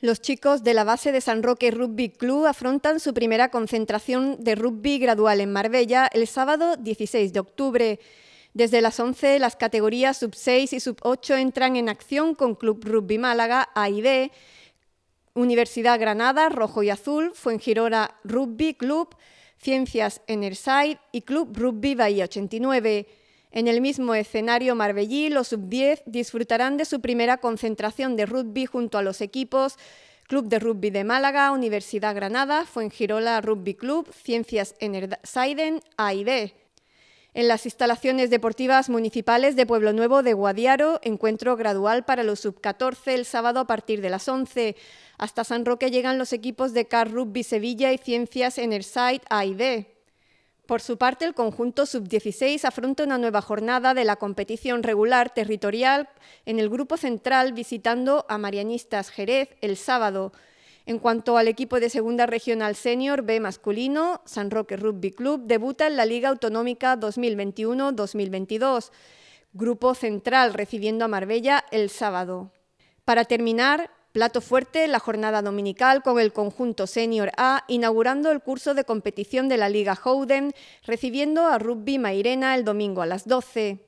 Los chicos de la base de San Roque Rugby Club afrontan su primera concentración de rugby gradual en Marbella el sábado 16 de octubre. Desde las 11, las categorías sub 6 y sub 8 entran en acción con Club Rugby Málaga A y B, Universidad Granada Rojo y Azul, Fuengirola Rugby Club, Ciencias Enerside y Club Rugby Bahía 89. En el mismo escenario marbellí, los sub-10 disfrutarán de su primera concentración de rugby junto a los equipos Club de Rugby de Málaga, Universidad Granada, Fuengirola Rugby Club, Ciencias Enerzaiden, A y B. En las instalaciones deportivas municipales de Pueblo Nuevo de Guadiaro, encuentro gradual para los sub-14 el sábado a partir de las 11. Hasta San Roque llegan los equipos de Car Rugby Sevilla y Ciencias Enerside A y B. Por su parte, el conjunto sub-16 afronta una nueva jornada de la competición regular territorial en el grupo central visitando a Marianistas Jerez el sábado. En cuanto al equipo de segunda regional senior B masculino, San Roque Rugby Club debuta en la Liga Autonómica 2021-2022, grupo central recibiendo a Marbella el sábado. Para terminar, Plato fuerte, la jornada dominical con el conjunto Senior A, inaugurando el curso de competición de la Liga Howden, recibiendo a Rugby Mairena el domingo a las 12.